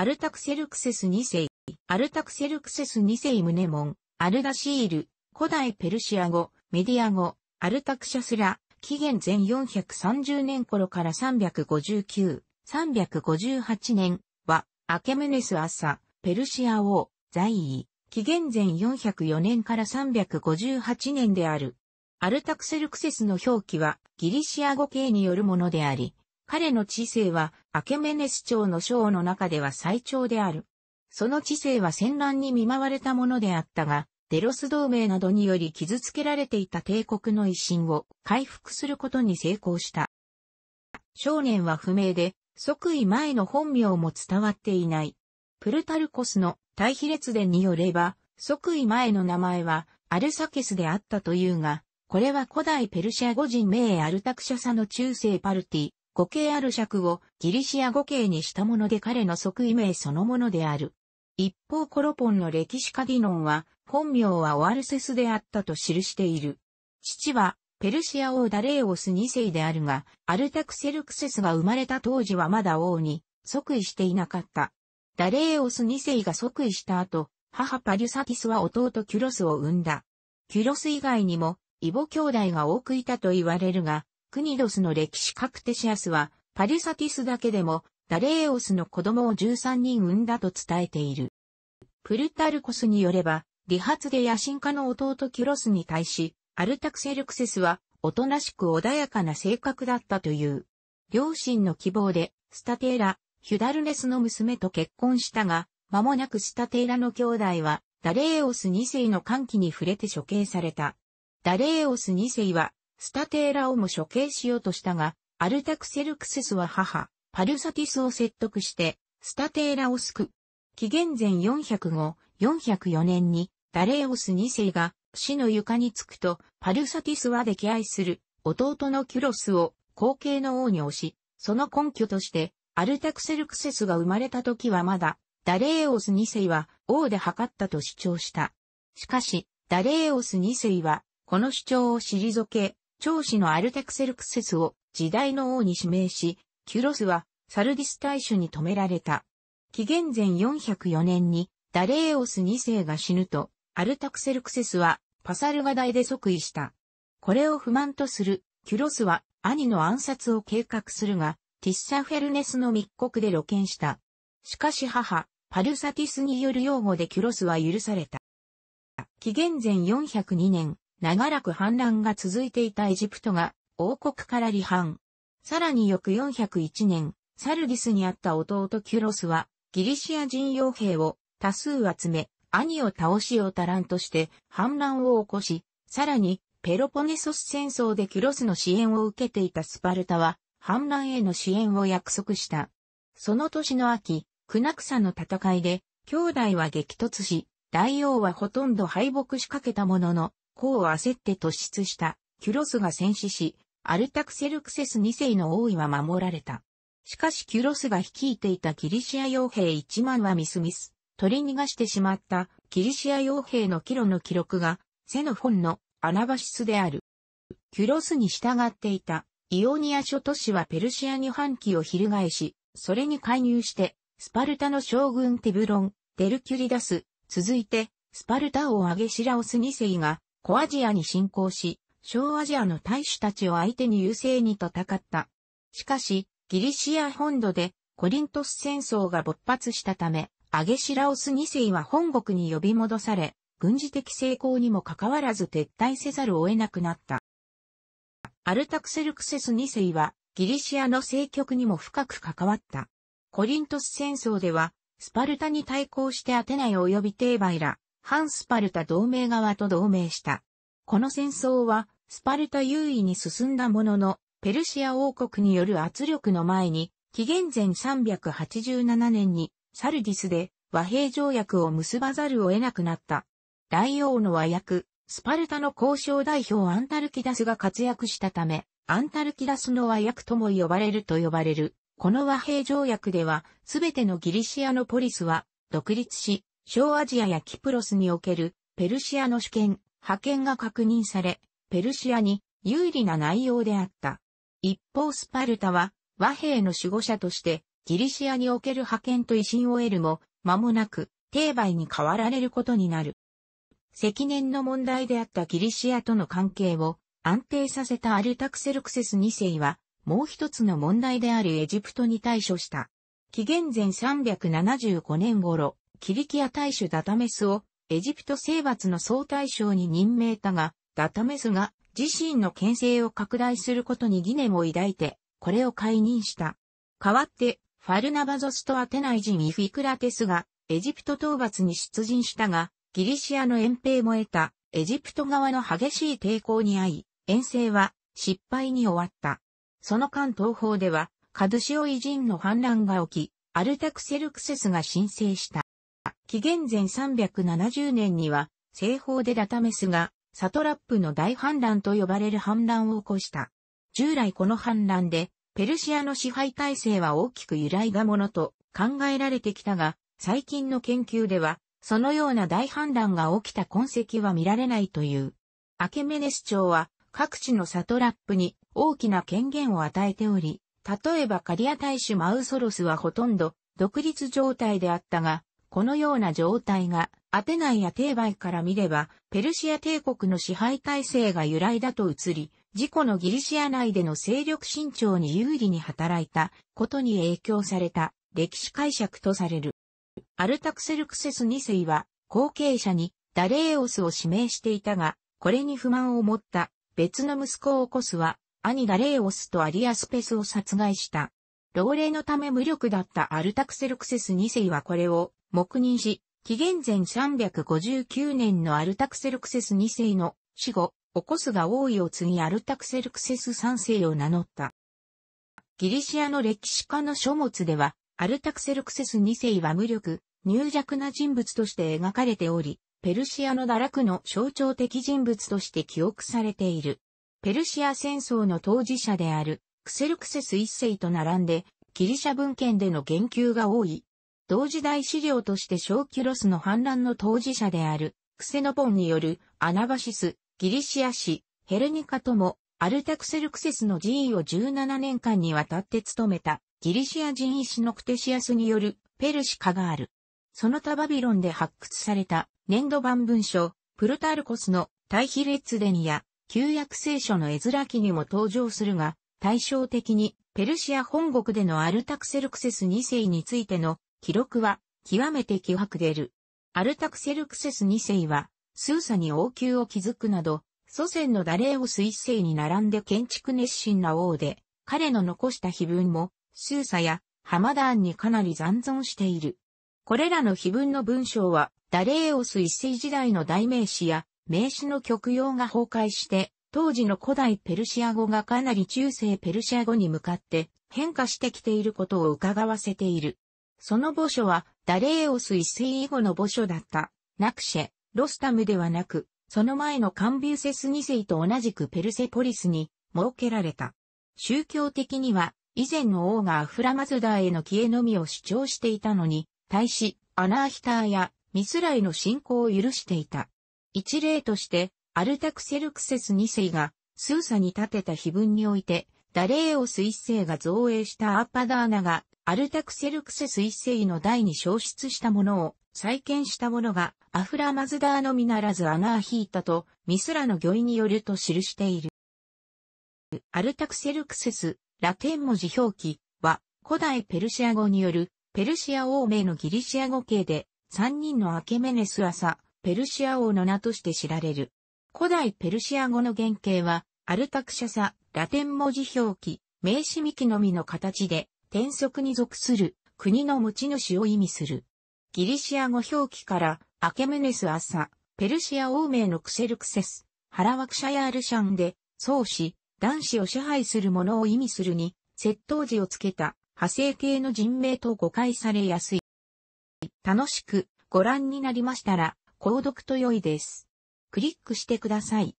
アルタクセルクセス2世、アルタクセルクセス2世ムネモン、アルダシール、古代ペルシア語、メディア語、アルタクシャスラ、紀元前430年頃から359、358年は、アケムネス・アッサ、ペルシア王、在位、紀元前404年から358年である。アルタクセルクセスの表記はギリシア語系によるものであり、彼の知性は、アケメネス朝の章の中では最長である。その知性は戦乱に見舞われたものであったが、デロス同盟などにより傷つけられていた帝国の威信を回復することに成功した。少年は不明で、即位前の本名も伝わっていない。プルタルコスの対比列伝によれば、即位前の名前はアルサケスであったというが、これは古代ペルシャ語人名アルタクシャサの中世パルティ、語形ある尺をギリシア語形にしたもので彼の即位名そのものである。一方コロポンの歴史家ディノンは、本名はオアルセスであったと記している。父は、ペルシア王ダレーオス2世であるが、アルタクセルクセスが生まれた当時はまだ王に即位していなかった。ダレーオス2世が即位した後、母パリュサティスは弟キュロスを産んだ。キュロス以外にも、イボ兄弟が多くいたと言われるが、クニドスの歴史カクテシアスは、パリサティスだけでも、ダレーオスの子供を13人産んだと伝えている。プルタルコスによれば、理髪で野心家の弟キュロスに対し、アルタクセルクセスは、おとなしく穏やかな性格だったという。両親の希望で、スタテーラ、ヒュダルネスの娘と結婚したが、間もなくスタテーラの兄弟は、ダレーオス2世の歓喜に触れて処刑された。ダレーオス2世は、スタテーラをも処刑しようとしたが、アルタクセルクセスは母、パルサティスを説得して、スタテーラを救う。紀元前405、404年に、ダレオス2世が死の床につくと、パルサティスは溺愛する弟のキュロスを後継の王に推し、その根拠として、アルタクセルクセスが生まれた時はまだ、ダレーオス2世は王で測ったと主張した。しかし、ダレーオス2世は、この主張を退け、長子のアルタクセルクセスを時代の王に指名し、キュロスはサルディス大主に止められた。紀元前404年にダレーオス2世が死ぬと、アルタクセルクセスはパサルガ大で即位した。これを不満とするキュロスは兄の暗殺を計画するが、ティッサフェルネスの密告で露見した。しかし母、パルサティスによる擁護でキュロスは許された。紀元前402年、長らく反乱が続いていたエジプトが王国から離反。さらに翌401年、サルディスにあった弟キュロスはギリシア人傭兵を多数集め、兄を倒しをたらんとして反乱を起こし、さらにペロポネソス戦争でキュロスの支援を受けていたスパルタは反乱への支援を約束した。その年の秋、クナクサの戦いで兄弟は激突し、大王はほとんど敗北しかけたものの、功を焦って突出したキュロスが戦死し、アルタクセルクセス2世の王位は守られた。しかしキュロスが率いていたギリシア傭兵1万はミスミス、取り逃がしてしまったギリシア傭兵のキロの記録が、セノフォンのアナバシスである。キュロスに従っていたイオニア諸都市はペルシアに反旗を翻し、それに介入して、スパルタの将軍テブロン、デルキュリダス、続いて、スパルタ王アゲシラオス2世が、小アジアに侵攻し、小アジアの大使たちを相手に優勢に戦った。しかし、ギリシア本土でコリントス戦争が勃発したため、アゲシラオス2世は本国に呼び戻され、軍事的成功にもかかわらず撤退せざるを得なくなった。アルタクセルクセス2世はギリシアの政局にも深く関わった。コリントス戦争では、スパルタに対抗してアテナイ及びテーバイラ、反スパルタ同盟側と同盟した。この戦争は、スパルタ優位に進んだものの、ペルシア王国による圧力の前に、紀元前387年に、サルディスで和平条約を結ばざるを得なくなった。大王の和訳、スパルタの交渉代表アンタルキダスが活躍したため、アンタルキダスの和訳とも呼ばれると呼ばれる。この和平条約では、すべてのギリシアのポリスは、独立し、小アジアやキプロスにおけるペルシアの主権、派遣が確認され、ペルシアに有利な内容であった。一方スパルタは和平の守護者としてギリシアにおける派遣と威信を得るも、間もなく定売に変わられることになる。積年の問題であったギリシアとの関係を安定させたアルタクセルクセス2世は、もう一つの問題であるエジプトに対処した。紀元前375年頃、キリキア大主ダタメスをエジプト征伐の総大将に任命たが、ダタメスが自身の権勢を拡大することに疑念を抱いて、これを解任した。代わって、ファルナバゾスとアテナイ人イフィクラテスがエジプト討伐に出陣したが、ギリシアの遠兵も得たエジプト側の激しい抵抗に遭い、遠征は失敗に終わった。その間東方では、カドシオイ人の反乱が起き、アルタクセルクセスが申請した。紀元前370年には、西方でダタメスが、サトラップの大反乱と呼ばれる反乱を起こした。従来この反乱で、ペルシアの支配体制は大きく由来がものと考えられてきたが、最近の研究では、そのような大反乱が起きた痕跡は見られないという。アケメネス朝は各地のサトラップに大きな権限を与えており、例えばカリア大使マウソロスはほとんど独立状態であったが、このような状態がアテナイやテーバイから見れば、ペルシア帝国の支配体制が由来だと移り、自己のギリシア内での勢力伸長に有利に働いたことに影響された歴史解釈とされる。アルタクセルクセス2世は後継者にダレーオスを指名していたが、これに不満を持った別の息子を起こすは、兄ダレーオスとアリアスペスを殺害した。老齢のため無力だったアルタクセルクセス2世はこれを黙認し、紀元前359年のアルタクセルクセス2世の死後、オコスが王位を継ぎアルタクセルクセス3世を名乗った。ギリシアの歴史家の書物では、アルタクセルクセス2世は無力、入弱な人物として描かれており、ペルシアの堕落の象徴的人物として記憶されている。ペルシア戦争の当事者であるクセルクセス1世と並んで、ギリシャ文献での言及が多い同時代資料として小キュロスの反乱の当事者である、クセノポンによるアナバシス、ギリシア史、ヘルニカとも、アルタクセルクセスの寺院を17年間にわたって務めた、ギリシア人医師のクテシアスによるペルシカがある。その他バビロンで発掘された粘土版文書、プルタルコスの対比デニア、旧約聖書の絵面記にも登場するが、対照的にペルシア本国でのアルタクセルクセス2世についての記録は極めて希薄でる。アルタクセルクセス2世は、スーサに王宮を築くなど、祖先のダレーオス1世に並んで建築熱心な王で、彼の残した碑文も、スーサやハマダーンにかなり残存している。これらの碑文の文章は、ダレーオス1世時代の代名詞や、名詞の極用が崩壊して、当時の古代ペルシア語がかなり中世ペルシア語に向かって変化してきていることを伺わせている。その墓所はダレーオス一世以後の墓所だった、ナクシェ、ロスタムではなく、その前のカンビューセス二世と同じくペルセポリスに設けられた。宗教的には、以前の王がアフラマズダーへの消えのみを主張していたのに、対し、アナーヒターやミスライの信仰を許していた。一例として、アルタクセルクセス二世が、スーサに建てた碑文において、ダレーオ彗星が造営したアッパダーナが、アルタクセルクセ彗星の台に消失したものを再建したものが、アフラマズダーのみならずアナーヒータとミスラの御意によると記している。アルタクセルクセス、ラテン文字表記は、古代ペルシア語による、ペルシア王名のギリシア語系で、三人のアケメネス朝、ペルシア王の名として知られる。古代ペルシア語の原型は、アルタクシャサ、ラテン文字表記、名詞幹のみの形で、転則に属する、国の持ち主を意味する。ギリシア語表記から、アケムネス・アサ、ペルシア王名のクセルクセス、ハラワクシャヤールシャンで、創始、男子を支配する者を意味するに、窃盗時をつけた、派生系の人名と誤解されやすい。楽しくご覧になりましたら、購読と良いです。クリックしてください。